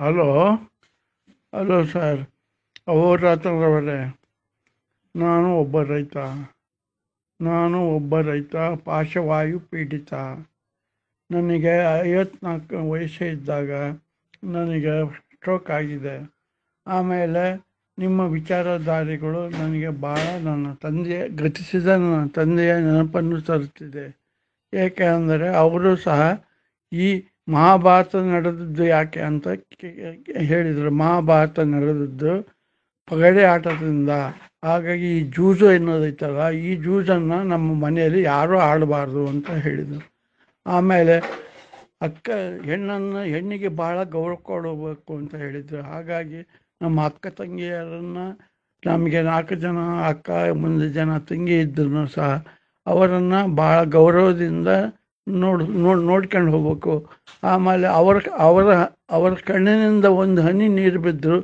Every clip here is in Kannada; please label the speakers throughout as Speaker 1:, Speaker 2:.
Speaker 1: ಹಲೋ ಹಲೋ ಸರ್ ಅವರೇ ನಾನು ಒಬ್ಬ ರೈತ ನಾನು ಒಬ್ಬ ರೈತ ಪಾರ್ಶ್ವವಾಯು ಪೀಡಿತ ನನಗೆ ಐವತ್ನಾಲ್ಕು ವಯಸ್ಸು ಇದ್ದಾಗ ನನಗೆ ಸ್ಟ್ರೋಕ್ ಆಗಿದೆ ಆಮೇಲೆ ನಿಮ್ಮ ವಿಚಾರಧಾರಿಗಳು ನನಗೆ ಭಾಳ ನನ್ನ ತಂದೆಯ ಗತಿಸಿದ ನನ್ನ ತಂದೆಯ ನೆನಪನ್ನು ತರುತ್ತಿದೆ ಏಕೆ ಅಂದರೆ ಅವರು ಸಹ ಈ ಮಹಾಭಾರತ ನಡೆದದ್ದು ಯಾಕೆ ಅಂತ ಹೇಳಿದರು ಮಹಾಭಾರತ ನಡೆದದ್ದು ಪಗಡೆ ಆಟದಿಂದ ಹಾಗಾಗಿ ಈ ಜೂಜು ಎನ್ನೋದೈತಲ್ಲ ಈ ಜೂಜನ್ನು ನಮ್ಮ ಮನೆಯಲ್ಲಿ ಯಾರೂ ಆಡಬಾರ್ದು ಅಂತ ಹೇಳಿದರು ಆಮೇಲೆ ಅಕ್ಕ ಹೆಣ್ಣನ್ನು ಹೆಣ್ಣಿಗೆ ಭಾಳ ಗೌರವ ಕೊಡಬೇಕು ಅಂತ ಹೇಳಿದರು ಹಾಗಾಗಿ ನಮ್ಮ ಅಕ್ಕ ತಂಗಿಯರನ್ನು ನಮಗೆ ನಾಲ್ಕು ಜನ ಅಕ್ಕ ಮುಂದೆ ಜನ ತಂಗಿ ಇದ್ದರೂ ಸಹ ಅವರನ್ನು ಭಾಳ ಗೌರವದಿಂದ ನೋಡಿ ನೋಡಿ ನೋಡ್ಕೊಂಡು ಹೋಗಬೇಕು ಆಮೇಲೆ ಅವರ ಅವರ ಅವರ ಕಣ್ಣಿನಿಂದ ಒಂದು ಹನಿ ನೀರು ಬಿದ್ದರು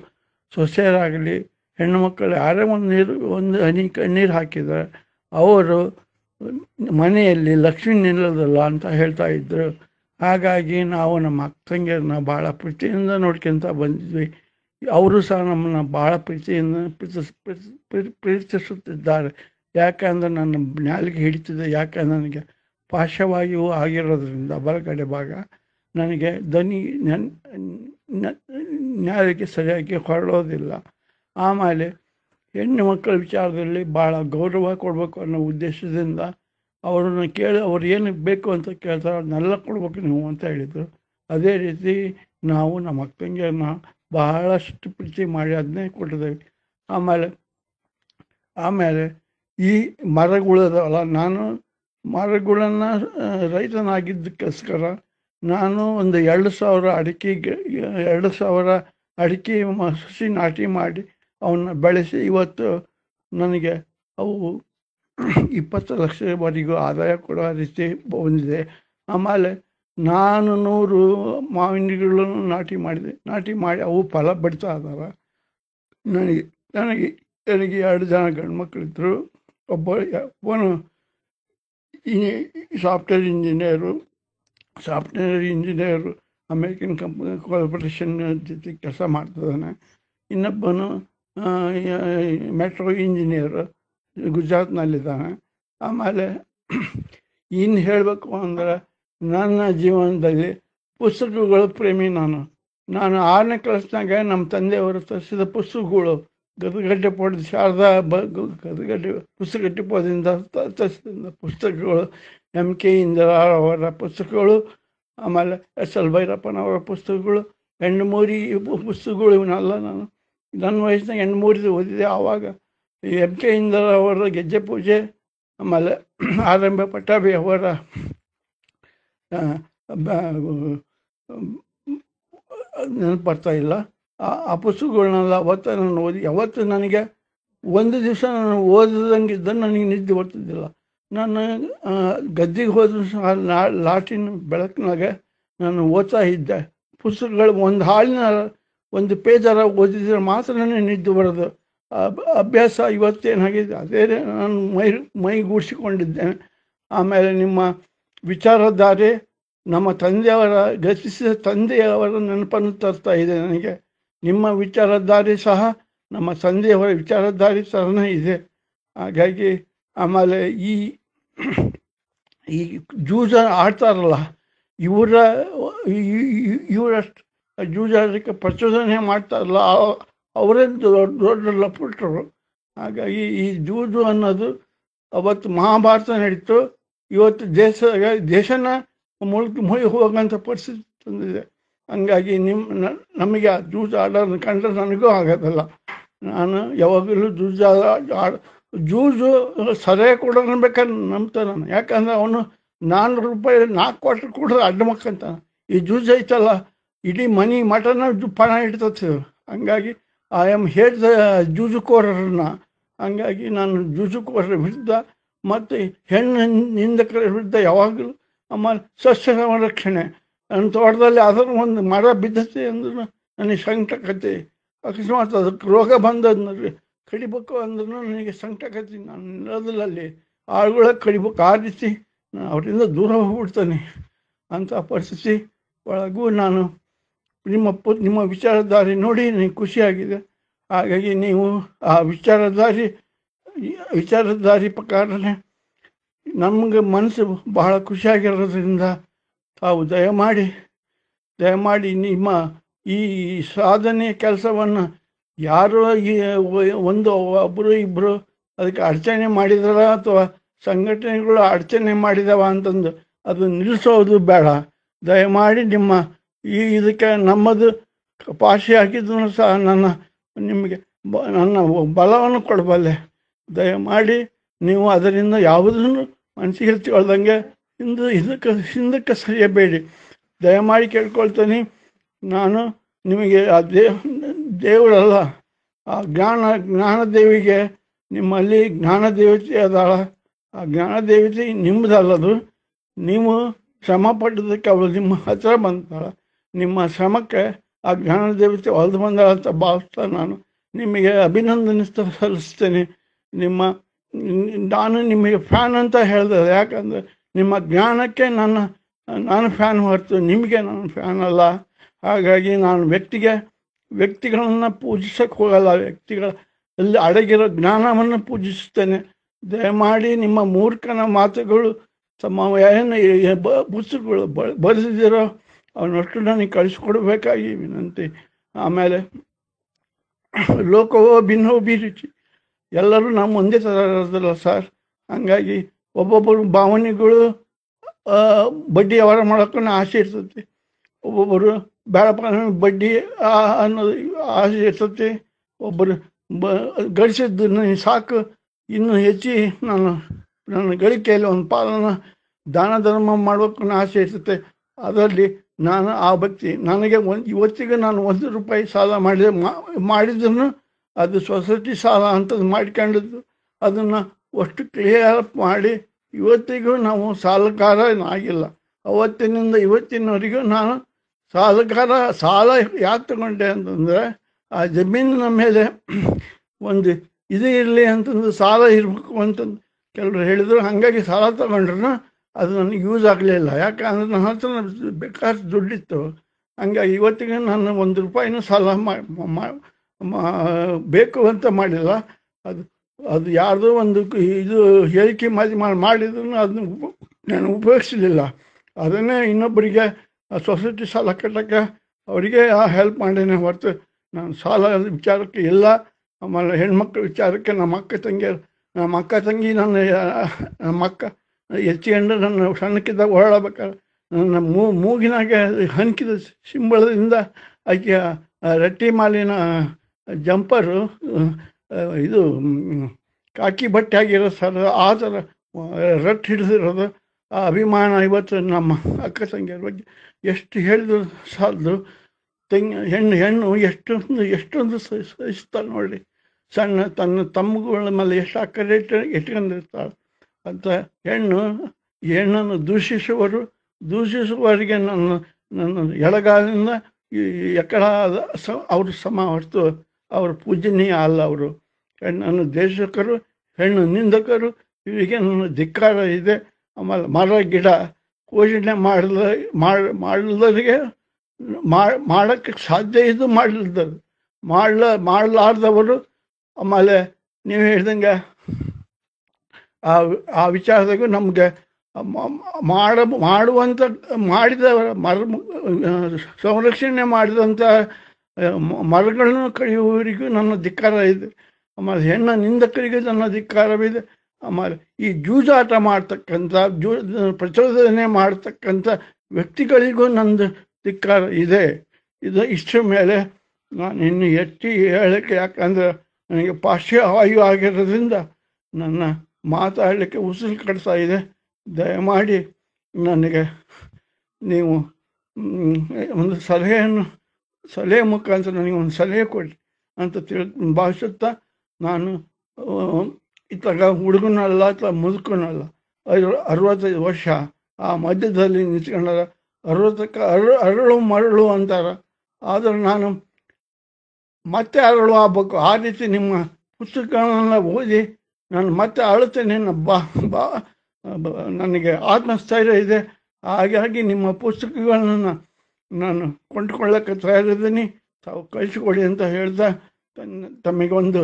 Speaker 1: ಸೊಸೆಯರಾಗಲಿ ಹೆಣ್ಣು ಮಕ್ಕಳು ಯಾರೇ ಒಂದು ನೀರು ಒಂದು ಹನಿ ಕಣ್ಣೀರು ಹಾಕಿದರೆ ಅವರು ಮನೆಯಲ್ಲಿ ಲಕ್ಷ್ಮಿ ನಿಲ್ಲೋದಲ್ಲ ಅಂತ ಹೇಳ್ತಾ ಇದ್ದರು ಹಾಗಾಗಿ ನಾವು ನಮ್ಮ ಅಕ್ಕ ತಂಗಿಯರನ್ನ ಭಾಳ ಪ್ರೀತಿಯಿಂದ ನೋಡ್ಕೊಂತ ಬಂದಿದ್ವಿ ಅವರು ಸಹ ನಮ್ಮನ್ನು ಭಾಳ ಪ್ರೀತಿಯಿಂದ ಪ್ರೀತಿಸ್ ಪ್ರೀತಿಸುತ್ತಿದ್ದಾರೆ ಯಾಕಂದ್ರೆ ನನ್ನ ನಾಲಿಗೆ ಹಿಡಿತಿದೆ ಯಾಕಂದ್ರೆ ನನಗೆ ಪಾರ್ಶ್ವವಾಯು ಆಗಿರೋದ್ರಿಂದ ಬಲಗಡೆ ಭಾಗ ನನಗೆ ಧ್ವನಿ ನ್ಯಾಯಕ್ಕೆ ಸರಿಯಾಗಿ ಹೊರಡೋದಿಲ್ಲ ಆಮೇಲೆ ಹೆಣ್ಣು ಮಕ್ಕಳ ವಿಚಾರದಲ್ಲಿ ಭಾಳ ಗೌರವ ಕೊಡಬೇಕು ಅನ್ನೋ ಉದ್ದೇಶದಿಂದ ಅವರನ್ನು ಕೇಳಿ ಅವ್ರು ಏನಕ್ಕೆ ಬೇಕು ಅಂತ ಕೇಳ್ತಾರೆ ಅದನ್ನೆಲ್ಲ ಕೊಡ್ಬೇಕು ನೀವು ಅಂತ ಹೇಳಿದರು ಅದೇ ರೀತಿ ನಾವು ನಮ್ಮ ಅಕ್ಕಂಗೆಯನ್ನು ಬಹಳಷ್ಟು ಪ್ರೀತಿ ಮಾಡಿ ಅದನ್ನೇ ಕೊಟ್ಟಿದ್ದೇವೆ ಆಮೇಲೆ ಆಮೇಲೆ ಈ ಮರಗಳಿದಾವಲ್ಲ ನಾನು ಮರಗಳನ್ನು ರೈತನಾಗಿದ್ದಕ್ಕೋಸ್ಕರ ನಾನು ಒಂದು ಎರಡು ಸಾವಿರ ಅಡಿಕೆಗೆ ಎರಡು ಸಾವಿರ ಅಡಿಕೆ ಸಸಿ ನಾಟಿ ಮಾಡಿ ಅವನ್ನ ಬೆಳೆಸಿ ಇವತ್ತು ನನಗೆ ಅವು ಇಪ್ಪತ್ತು ಲಕ್ಷವರೆಗೂ ಆದಾಯ ಕೊಡುವ ರೀತಿ ಬಂದಿದೆ ಆಮೇಲೆ ನಾನು ನೂರು ಗಿಡಗಳನ್ನು ನಾಟಿ ಮಾಡಿದೆ ನಾಟಿ ಮಾಡಿ ಅವು ಫಲ ಬಿಡ್ತಾ ಇದ್ದಾವೆ ನನಗೆ ನನಗೆ ನನಗೆ ಎರಡು ಜನ ಗಂಡು ಮಕ್ಕಳಿದ್ದರು ಒಬ್ಬ ಒಬ್ಬನು software engineer software engineer American company corporation ಜೊತೆ ಕೆಲಸ ಮಾಡ್ತಿದ್ದಾನೆ ಇನ್ನೊಬ್ಬನು ಮೆಟ್ರೋ ಇಂಜಿನಿಯರು ಗುಜರಾತ್ನಲ್ಲಿದ್ದಾನೆ ಆಮೇಲೆ ಇನ್ನು ಹೇಳಬೇಕು ಅಂದರೆ ನನ್ನ ಜೀವನದಲ್ಲಿ ಪುಸ್ತಕಗಳ ಪ್ರೇಮಿ ನಾನು ನಾನು ಆರನೇ ಕ್ಲಾಸ್ನಾಗೆ ನಮ್ಮ ತಂದೆಯವರು ತರಿಸಿದ ಪುಸ್ತಕಗಳು ಪಡೆದು ಶಾರದಾ ಬ ಗದಗಟ್ಟೆ ಪುಸ್ತಕಟ್ಟೆಪೋದಿಂದ ಪುಸ್ತಕಗಳು ಎಮ್ ಕೆ ಇಂದಿರಾರ್ ಅವರ ಪುಸ್ತಕಗಳು ಆಮೇಲೆ ಎಸ್ ಎಲ್ ಭೈರಪ್ಪನವರ ಪುಸ್ತಕಗಳು ಹೆಣ್ಣುಮೂರಿ ಪುಸ್ತಕಗಳು ಇವನ್ನೆಲ್ಲ ನಾನು ನನ್ನ ಹೆಣ್ಣು ಮೂರಿದು ಓದಿದೆ ಆವಾಗ ಎಮ್ ಕೆ ಇಂದಿರಾರ್ ಅವರ ಗೆಜ್ಜೆ ಪೂಜೆ ಆಮೇಲೆ ಆರಂಭ ಪಟ್ಟಭಿ ಪಟ್ಟಾಭಿ ಅವರ ನೆನಪು ಬರ್ತಾ ಇಲ್ಲ ಆ ಪುಸ್ತಕಗಳನ್ನೆಲ್ಲ ಅವತ್ತು ನಾನು ಓದಿ ಯಾವತ್ತು ನನಗೆ ಒಂದು ದಿವಸ ನಾನು ಓದಿದಂಗೆ ಇದ್ದನ್ನು ನನಗೆ ನಿದ್ದೆ ಬರ್ತಿದ್ದಿಲ್ಲ ನಾನು ಗದ್ದೆಗೆ ಹೋದರೂ ಸಹ ಲಾ ಲಾಟಿನ ಬೆಳಕಿನಾಗೆ ನಾನು ಓದ್ತಾ ಇದ್ದೆ ಪುಸ್ತಕಗಳು ಒಂದು ಹಾಳಿನ ಒಂದು ಪೇಜರ ಓದಿದ್ರೆ ಮಾತ್ರ ನನಗೆ ನಿದ್ದೆ ಬರೋದು ಅಭ್ಯಾಸ ಇವತ್ತೇನಾಗಿದೆ ಅದೇ ನಾನು ಮೈ ಮೈಗೂಡಿಸಿಕೊಂಡಿದ್ದೇನೆ ಆಮೇಲೆ ನಿಮ್ಮ ವಿಚಾರಧಾರೆ ನಮ್ಮ ತಂದೆಯವರ ಗತಿಸಿದ ತಂದೆಯವರ ನೆನಪನ್ನು ತರ್ತಾ ಇದೆ ನನಗೆ ನಿಮ್ಮ ವಿಚಾರದಾರಿ ಸಹ ನಮ್ಮ ತಂದೆಯವರ ವಿಚಾರದಾರಿ ಸಹ ಇದೆ ಹಾಗಾಗಿ ಆಮೇಲೆ ಈ ಈ ಜೂಜ ಆಡ್ತಾರಲ್ಲ ಇವರ ಇವರಷ್ಟು ಜೂಜಾಟಕ್ಕೆ ಪ್ರಚೋದನೆ ಮಾಡ್ತಾರಲ್ಲ ಅವರೇ ದೊಡ್ಡ ದೊಡ್ಡ ಲಪುಟ್ರು ಹಾಗಾಗಿ ಈ ಜೂಜು ಅನ್ನೋದು ಅವತ್ತು ಮಹಾಭಾರತ ನಡೀತು ಇವತ್ತು ದೇಶ ದೇಶನ ಮುಳುಗಿ ಮುಳುಗಿ ಹೋಗೋಂಥ ಪರಿಸ್ಥಿತಿ ತಂದಿದೆ ಹಂಗಾಗಿ ನಿಮ್ಮ ನಮಗೆ ಆ ಜೂಜ್ ಆರ್ಡರ್ ಕಂಡ್ರೆ ನನಗೂ ಆಗೋದಲ್ಲ ನಾನು ಯಾವಾಗಲೂ ಜೂಜ್ ಜೂಜು ಸದೇ ಕೊಡೋದನ್ನ ಬೇಕಾದ್ರೆ ನಂಬ್ತಾನೆ ನಾನು ಯಾಕಂದ್ರೆ ಅವನು ನಾನ್ನೂರು ರೂಪಾಯಿ ನಾಲ್ಕು ಕ್ವಾಟ್ರ್ ಕೊಡ್ರೆ ಅಡ್ಡ ಮಕ್ಕಂತಾನೆ ಈ ಜ್ಯೂಸ್ ಐತಲ್ಲ ಇಡೀ ಮನಿ ಮಟನ ಪಣ ಇಡ್ತತಿ ಹಂಗಾಗಿ ಐ ಆಮ್ ಹೇಟ್ ಕೋರರನ್ನ ಹಂಗಾಗಿ ನಾನು ಕೋರರ ವಿರುದ್ಧ ಮತ್ತು ಹೆಣ್ಣು ನಿಂದಕರ ವಿರುದ್ಧ ಯಾವಾಗಲೂ ಆಮೇಲೆ ಸಸ್ಯ ಸಂರಕ್ಷಣೆ ನನ್ನ ತೋಟದಲ್ಲಿ ಅದನ್ನು ಒಂದು ಮರ ಬಿದ್ದತೆ ಅಂದ್ರೂ ನನಗೆ ಕತೆ ಅಕಸ್ಮಾತ್ ಅದಕ್ಕೆ ರೋಗ ಬಂದದ್ನಲ್ಲಿ ಕಡಿಬೇಕು ಅಂದ್ರೂ ನನಗೆ ಕತೆ ನಾನು ನೆಲದಲ್ಲಿ ಆಳುಗಳ ಕಡಿಬೇಕು ಆ ರೀತಿ ಅವರಿಂದ ದೂರ ಹೋಗ್ಬಿಡ್ತಾನೆ ಅಂಥ ಪರಿಸ್ಥಿತಿ ಒಳಗೂ ನಾನು ನಿಮ್ಮ ನಿಮ್ಮ ವಿಚಾರಧಾರಿ ನೋಡಿ ನನಗೆ ಖುಷಿಯಾಗಿದೆ ಹಾಗಾಗಿ ನೀವು ಆ ವಿಚಾರಧಾರಿ ವಿಚಾರಧಾರಿ ಪ್ರಕಾರನೇ ನಮಗೆ ಮನಸ್ಸು ಬಹಳ ಖುಷಿಯಾಗಿರೋದ್ರಿಂದ ತಾವು ದಯಮಾಡಿ ದಯಮಾಡಿ ನಿಮ್ಮ ಈ ಸಾಧನೆ ಕೆಲಸವನ್ನು ಯಾರು ಒಂದು ಒಬ್ಬರು ಇಬ್ಬರು ಅದಕ್ಕೆ ಅಡಚಣೆ ಮಾಡಿದಾರ ಅಥವಾ ಸಂಘಟನೆಗಳು ಅಡಚಣೆ ಮಾಡಿದವ ಅಂತಂದು ಅದು ನಿಲ್ಲಿಸೋದು ಬೇಡ ದಯಮಾಡಿ ನಿಮ್ಮ ಈ ಇದಕ್ಕೆ ನಮ್ಮದು ಪಾಶಿ ಹಾಕಿದ್ರು ಸಹ ನನ್ನ ನಿಮಗೆ ಬ ನನ್ನ ಬಲವನ್ನು ಕೊಡಬಲ್ಲೆ ದಯಮಾಡಿ ನೀವು ಅದರಿಂದ ಯಾವುದನ್ನು ಮನಸ್ಸಿಗೆ ತಿಳ್ದಂಗೆ ಇಂದು ಇದಕ್ಕೆ ಹಿಂದಕ್ಕೆ ಸರಿಯಬೇಡಿ ದಯಮಾಡಿ ಕೇಳ್ಕೊಳ್ತೇನೆ ನಾನು ನಿಮಗೆ ಆ ದೇವ ದೇವರಲ್ಲ ಆ ಜ್ಞಾನ ಜ್ಞಾನ ದೇವಿಗೆ ನಿಮ್ಮಲ್ಲಿ ಜ್ಞಾನ ದೇವತೆ ಅದಾಳ ಆ ಜ್ಞಾನ ದೇವತೆ ನಿಮ್ಮದಲ್ಲದು ನೀವು ಶ್ರಮ ಪಟ್ಟಿದ್ದಕ್ಕೆ ಅವಳು ನಿಮ್ಮ ಹತ್ರ ಬಂದಾಳ ನಿಮ್ಮ ಶ್ರಮಕ್ಕೆ ಆ ಜ್ಞಾನ ದೇವತೆ ಹೊಲಿದು ಬಂದಾಳ ಅಂತ ಭಾವಿಸ್ತಾ ನಾನು ನಿಮಗೆ ಅಭಿನಂದನೆ ಸಲ್ಲಿಸ್ತೇನೆ ನಿಮ್ಮ ನಾನು ನಿಮಗೆ ಫ್ಯಾನ್ ಅಂತ ಹೇಳಿದೆ ಯಾಕಂದರೆ ನಿಮ್ಮ ಜ್ಞಾನಕ್ಕೆ ನನ್ನ ನಾನು ಫ್ಯಾನ್ ಹೊರತು ನಿಮಗೆ ನಾನು ಫ್ಯಾನ್ ಅಲ್ಲ ಹಾಗಾಗಿ ನಾನು ವ್ಯಕ್ತಿಗೆ ವ್ಯಕ್ತಿಗಳನ್ನು ಪೂಜಿಸೋಕೆ ಹೋಗಲ್ಲ ವ್ಯಕ್ತಿಗಳ ಅಲ್ಲಿ ಅಡಗಿರೋ ಜ್ಞಾನವನ್ನು ಪೂಜಿಸುತ್ತೇನೆ ದಯಮಾಡಿ ನಿಮ್ಮ ಮೂರ್ಖನ ಮಾತುಗಳು ತಮ್ಮ ಏನು ಪುಸ್ತಕಗಳು ಬರೆದಿದ್ದೀರೋ ಅವನಷ್ಟು ನನಗೆ ಕಳಿಸ್ಕೊಡ್ಬೇಕಾಗಿ ವಿನಂತಿ ಆಮೇಲೆ ಲೋಕವೋ ಭಿನ್ನವೋ ಎಲ್ಲರೂ ನಮ್ಮ ಒಂದೇ ಥರ ಇರೋದಿಲ್ಲ ಸರ್ ಹಾಗಾಗಿ ಒಬ್ಬೊಬ್ಬರು ಭಾವನೆಗಳು ಬಡ್ಡಿ ವ್ಯವಹಾರ ಮಾಡೋಕ್ಕೂ ಆಸೆ ಇರ್ತೈತಿ ಒಬ್ಬೊಬ್ಬರು ಬೇಡಪ್ಪ ಬಡ್ಡಿ ಅನ್ನೋದು ಆಸೆ ಇರ್ತೈತಿ ಒಬ್ಬರು ಬ ಗಳಿಸಿದ್ದನ್ನು ಸಾಕು ಇನ್ನೂ ಹೆಚ್ಚಿ ನಾನು ನನ್ನ ಗಳಿಕೆಯಲ್ಲಿ ಒಂದು ಪಾಲನ ದಾನ ಧರ್ಮ ಮಾಡಬೇಕು ಆಸೆ ಇರ್ತದೆ ಅದರಲ್ಲಿ ನಾನು ಆ ಭಕ್ತಿ ನನಗೆ ಒಂದು ಇವತ್ತಿಗೆ ನಾನು ಒಂದು ರೂಪಾಯಿ ಸಾಲ ಮಾಡಿದ ಮಾಡಿದ್ರು ಅದು ಸೊಸೈಟಿ ಸಾಲ ಅಂತದ್ದು ಮಾಡ್ಕೊಂಡಿದ್ದು ಅದನ್ನು ಅಷ್ಟು ಕ್ಲಿಯರ್ ಮಾಡಿ ಇವತ್ತಿಗೂ ನಾವು ಸಾಲಕಾರ ಆಗಿಲ್ಲ ಅವತ್ತಿನಿಂದ ಇವತ್ತಿನವರೆಗೂ ನಾನು ಸಾಲಕಾರ ಸಾಲ ಯಾಕೆ ತಗೊಂಡೆ ಅಂತಂದರೆ ಆ ಜಮೀನಿನ ಮೇಲೆ ಒಂದು ಇದು ಇರಲಿ ಅಂತಂದು ಸಾಲ ಇರಬೇಕು ಅಂತಂದು ಕೆಲವರು ಹೇಳಿದರು ಹಾಗಾಗಿ ಸಾಲ ತಗೊಂಡ್ರೂ ಅದು ನನಗೆ ಯೂಸ್ ಆಗಲಿಲ್ಲ ಯಾಕಂದ್ರೆ ನನ್ನ ಹತ್ರ ಬೇಕಾದಷ್ಟು ದುಡ್ಡಿತ್ತು ಹಂಗಾಗಿ ಇವತ್ತಿಗೆ ನಾನು ಒಂದು ರೂಪಾಯಿನೂ ಸಾಲ ಬೇಕು ಅಂತ ಮಾಡಿಲ್ಲ ಅದು ಅದು ಯಾರ್ದೋ ಒಂದು ಇದು ಹೇಳಿಕೆ ಮಾಡಿ ಮಾಡಿದ್ರು ಅದನ್ನು ನಾನು ಉಪಯೋಗಿಸಲಿಲ್ಲ ಅದನ್ನೇ ಇನ್ನೊಬ್ಬರಿಗೆ ಸೊಸೈಟಿ ಸಾಲ ಕಟ್ಟಕ್ಕೆ ಅವರಿಗೆ ಹೆಲ್ಪ್ ಮಾಡೇನೆ ಹೊರತು ನಾನು ಸಾಲ ವಿಚಾರಕ್ಕೆ ಇಲ್ಲ ಆಮೇಲೆ ಹೆಣ್ಮಕ್ಳ ವಿಚಾರಕ್ಕೆ ನಮ್ಮ ಅಕ್ಕ ತಂಗಿಯರು ನಮ್ಮ ಅಕ್ಕ ತಂಗಿ ನನ್ನ ನಮ್ಮ ಅಕ್ಕ ಎಚ್ಚಿಕೊಂಡು ನನ್ನ ಸಣ್ಣಕ್ಕಿದ್ದಾಗ ಓಡಾಡ್ಬೇಕಾದ್ರೆ ನನ್ನ ಮೂ ಮೂಗಿನಾಗೆ ಹಂಕಿದ ಸಿಂಬಳದಿಂದ ಆಕೆಯ ರಟ್ಟಿ ಮಾಲಿನ ಜಂಪರು ಇದು ಕಾಕಿ ಬಟ್ಟೆ ಆಗಿರೋ ಸರ್ ಆ ಥರ ರಟ್ ಹಿಡಿದಿರೋದು ಆ ಅಭಿಮಾನ ಇವತ್ತು ನಮ್ಮ ಅಕ್ಕ ತಂಗಿಯರ ಬಗ್ಗೆ ಎಷ್ಟು ಹೇಳಿದ್ರು ಸಾಲದು ತೆಂಗ ಹೆಣ್ಣು ಹೆಣ್ಣು ಎಷ್ಟೊಂದು ಎಷ್ಟೊಂದು ಸಹಿಸ್ತಾರೆ ನೋಡಿ ಸಣ್ಣ ತನ್ನ ತಮ್ಮಗಳ ಮೇಲೆ ಎಷ್ಟು ಅಕ್ಕರೆ ಇಟ್ಕೊಂಡಿರ್ತಾಳೆ ಅಂತ ಹೆಣ್ಣು ಹೆಣ್ಣನ್ನು ದೂಷಿಸುವರು ದೂಷಿಸುವವರಿಗೆ ನನ್ನ ನನ್ನ ಈ ಎಕ್ಕಡ ಅವರು ಸಮ ಹೊರತು ಅವರು ಪೂಜನೀಯ ಅಲ್ಲ ಅವರು ಹೆಣ್ಣನ್ನು ದೇಶಕರು ಹೆಣ್ಣು ನಿಂದಕರು ಇವರಿಗೆ ನನ್ನ ಧಿಕ್ಕಾರ ಇದೆ ಆಮೇಲೆ ಮರ ಗಿಡ ಪೂಜನೆ ಮಾಡಲ ಮಾಡಿ ಮಾಡೋಕ್ಕೆ ಸಾಧ್ಯ ಇದು ಮಾಡಲಿದ್ದರು ಮಾಡಲ ಮಾಡಲಾರ್ದವರು ಆಮೇಲೆ ನೀವು ಹೇಳ್ದಂಗೆ ಆ ಆ ವಿಚಾರದಾಗೂ ನಮಗೆ ಮಾಡ ಮಾಡುವಂಥ ಮಾಡಿದ ಮರ ಸಂರಕ್ಷಣೆ ಮಾಡಿದಂಥ ಮರಗಳನ್ನು ಕಡಿಯುವವರಿಗೂ ನನ್ನ ಧಿಕ್ಕಾರ ಇದೆ ಆಮೇಲೆ ಹೆಣ್ಣ ನಿಂದಕರಿಗೆ ನನ್ನ ಧಿಕ್ಕಾರವಿದೆ ಆಮೇಲೆ ಈ ಜೂಜಾಟ ಮಾಡ್ತಕ್ಕಂಥ ಜೂ ಪ್ರಚೋದನೆ ಮಾಡ್ತಕ್ಕಂಥ ವ್ಯಕ್ತಿಗಳಿಗೂ ನಂದು ಧಿಕ್ಕಾರ ಇದೆ ಇದು ಇಷ್ಟ ಮೇಲೆ ನಾನು ಇನ್ನು ಎತ್ತಿ ಹೇಳಕ್ಕೆ ಯಾಕಂದ್ರೆ ನನಗೆ ಪಾರ್ಶ್ವವಾಯು ಆಗಿರೋದ್ರಿಂದ ನನ್ನ ಮಾತಾಡಲಿಕ್ಕೆ ಉಸಿರು ಕಟ್ತಾ ಇದೆ ದಯಮಾಡಿ ನನಗೆ ನೀವು ಒಂದು ಸಲಹೆಯನ್ನು ಸಲಹೆ ಮುಖಾಂತರ ನನಗೆ ಒಂದು ಸಲಹೆ ಕೊಡಿ ಅಂತ ತಿಳ್ ಭಾವಿಸುತ್ತಾ ನಾನು ಇತ್ತಾಗ ಹುಡುಗನಲ್ಲ ಅಥವಾ ಮುದುಕನಲ್ಲ ಐದು ಅರವತ್ತೈದು ವರ್ಷ ಆ ಮಧ್ಯದಲ್ಲಿ ನಿಂತ್ಕೊಂಡಾರ ಅರವತ್ತಕ್ಕೆ ಅರ ಅರಳು ಮರಳು ಅಂತಾರ ಆದರೆ ನಾನು ಮತ್ತೆ ಅರಳು ಆಗ್ಬೇಕು ಆ ರೀತಿ ನಿಮ್ಮ ಪುಸ್ತಕಗಳನ್ನೆಲ್ಲ ಓದಿ ನಾನು ಮತ್ತೆ ಅಳುತ್ತೇನೆ ಬಾ ಬಾ ನನಗೆ ಆತ್ಮಸ್ಥೈರ್ಯ ಇದೆ ಹಾಗಾಗಿ ನಿಮ್ಮ ಪುಸ್ತಕಗಳನ್ನು ನಾನು ಕೊಂಡ್ಕೊಳ್ಳಕ್ಕೆ ತಯಾರಿದ್ದೀನಿ ತಾವು ಕಳಿಸಿಕೊಡಿ ಅಂತ ಹೇಳ್ದ ತನ್ನ ತಮಗೊಂದು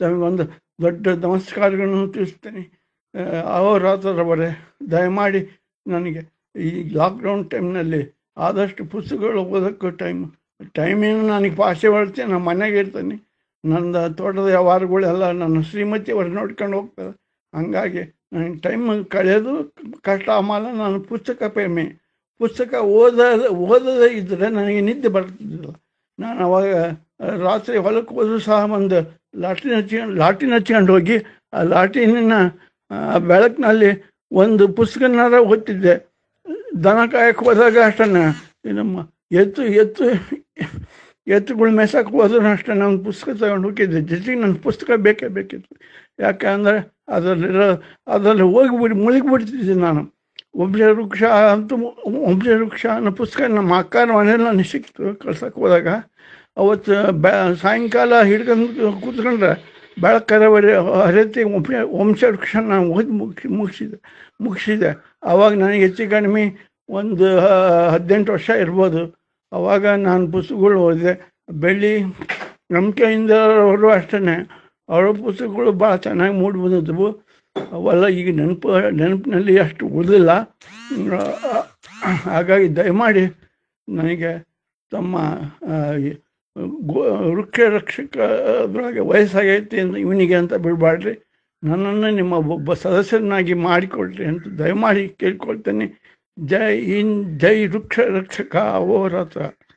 Speaker 1: ತಮಗೊಂದು ದೊಡ್ಡ ನಮಸ್ಕಾರಗಳನ್ನು ತಿಳಿಸ್ತೀನಿ ಅವರಾತ್ರವರೇ ದಯಮಾಡಿ ನನಗೆ ಈ ಲಾಕ್ಡೌನ್ ಟೈಮ್ನಲ್ಲಿ ಆದಷ್ಟು ಪುಸ್ತಕಗಳು ಓದೋಕ್ಕೂ ಟೈಮ್ ಟೈಮೇನು ನನಗೆ ಭಾಷೆ ಬರುತ್ತೆ ನಾನು ಮನೆಗೆ ಇರ್ತೇನೆ ನನ್ನ ತೋಟದ ವ್ಯವಹಾರಗಳೆಲ್ಲ ನನ್ನ ಶ್ರೀಮತಿ ಅವರು ನೋಡ್ಕೊಂಡು ಹೋಗ್ತಾರೆ ಹಾಗಾಗಿ ನನಗೆ ಟೈಮ್ ಕಳೆಯೋದು ಕಷ್ಟ ಆಮೇಲೆ ನಾನು ಪುಸ್ತಕ ಪ್ರೇಮಿ ಪುಸ್ತಕ ಓದ ಓದದೇ ಇದ್ದರೆ ನನಗೆ ನಿದ್ದೆ ಬರ್ತಿದ್ದಿಲ್ಲ ನಾನು ಅವಾಗ ರಾತ್ರಿ ಹೊಲಕ್ಕೆ ಹೋದರೂ ಸಹ ಒಂದು ಲಾಟಿನ ಹಚ್ಕೊಂಡು ಲಾಟಿನ ಹಚ್ಕೊಂಡು ಹೋಗಿ ಆ ಲಾಟಿನ ಬೆಳಕಿನಲ್ಲಿ ಒಂದು ಪುಸ್ತಕನಾರ ಓದ್ತಿದ್ದೆ ದನ ಕಾಯಕ್ಕೆ ಹೋದಾಗ ಅಷ್ಟನ್ನು ನಮ್ಮ ಎತ್ತು ಎತ್ತು ಎತ್ತುಗಳು ಮೆಸಕ್ಕೆ ಹೋದ್ರೂ ಅಷ್ಟೇ ನಾನು ಪುಸ್ತಕ ತಗೊಂಡು ಹೋಗಿದ್ದೆ ಜೊತೆಗೆ ನನ್ನ ಪುಸ್ತಕ ಬೇಕೇ ಬೇಕಿತ್ತು ಯಾಕೆ ಅಂದರೆ ಅದರಲ್ಲಿರೋ ಅದರಲ್ಲಿ ಹೋಗಿ ಮುಳುಗಿಬಿಡ್ತಿದ್ದೆ ನಾನು ವೃಕ್ಷ ಅಂತೂ ವೃಕ್ಷ ಅನ್ನೋ ಪುಸ್ತಕ ನಮ್ಮ ಅಕ್ಕನ ಮನೇಲಿ ನಾನು ಸಿಕ್ತು ಕಳ್ಸಕ್ಕೆ ಹೋದಾಗ ಅವತ್ತು ಬೆ ಸಾಯಂಕಾಲ ಹಿಡ್ಕೊಂಡು ಕೂತ್ಕೊಂಡ್ರೆ ಬೆಳಕರವರೆ ಹರಿತಿ ವಂಶ ವೃಕ್ಷ ನಾನು ಓದಿ ಮುಗಿಸಿ ಮುಗಿಸಿದೆ ಮುಗಿಸಿದೆ ಆವಾಗ ನನಗೆ ಹೆಚ್ಚು ಕಡಿಮೆ ಒಂದು ಹದಿನೆಂಟು ವರ್ಷ ಇರ್ಬೋದು ಆವಾಗ ನಾನು ಪುಸ್ತಕಗಳು ಓದಿದೆ ಬೆಳ್ಳಿ ನಂಬಿಕೆಯಿಂದ ಅವರು ಅಷ್ಟೇ ಅವರ ಪುಸ್ತಕಗಳು ಭಾಳ ಚೆನ್ನಾಗಿ ಮೂಡಿ ಬಂದಿದ್ವು ಅವೆಲ್ಲ ಈಗ ನೆನಪು ನೆನಪಿನಲ್ಲಿ ಅಷ್ಟು ಉಳಿದಿಲ್ಲ ಹಾಗಾಗಿ ದಯಮಾಡಿ ನನಗೆ ತಮ್ಮ ವೃಕ್ಷ ರಕ್ಷಕ ಅದ್ರೊಳಗೆ ವಯಸ್ಸಾಗೈತಿ ಅಂತ ಇವನಿಗೆ ಅಂತ ಬಿಡಬಾಡ್ರಿ ನನ್ನನ್ನು ನಿಮ್ಮ ಒಬ್ಬ ಸದಸ್ಯನಾಗಿ ಮಾಡಿಕೊಳ್ಳ್ರಿ ಅಂತ ದಯಮಾಡಿ ಕೇಳ್ಕೊಳ್ತೇನೆ ಜೈ ಇನ್ ಜೈ ವೃಕ್ಷ ರಕ್ಷಕ ಅವರ ಹತ್ರ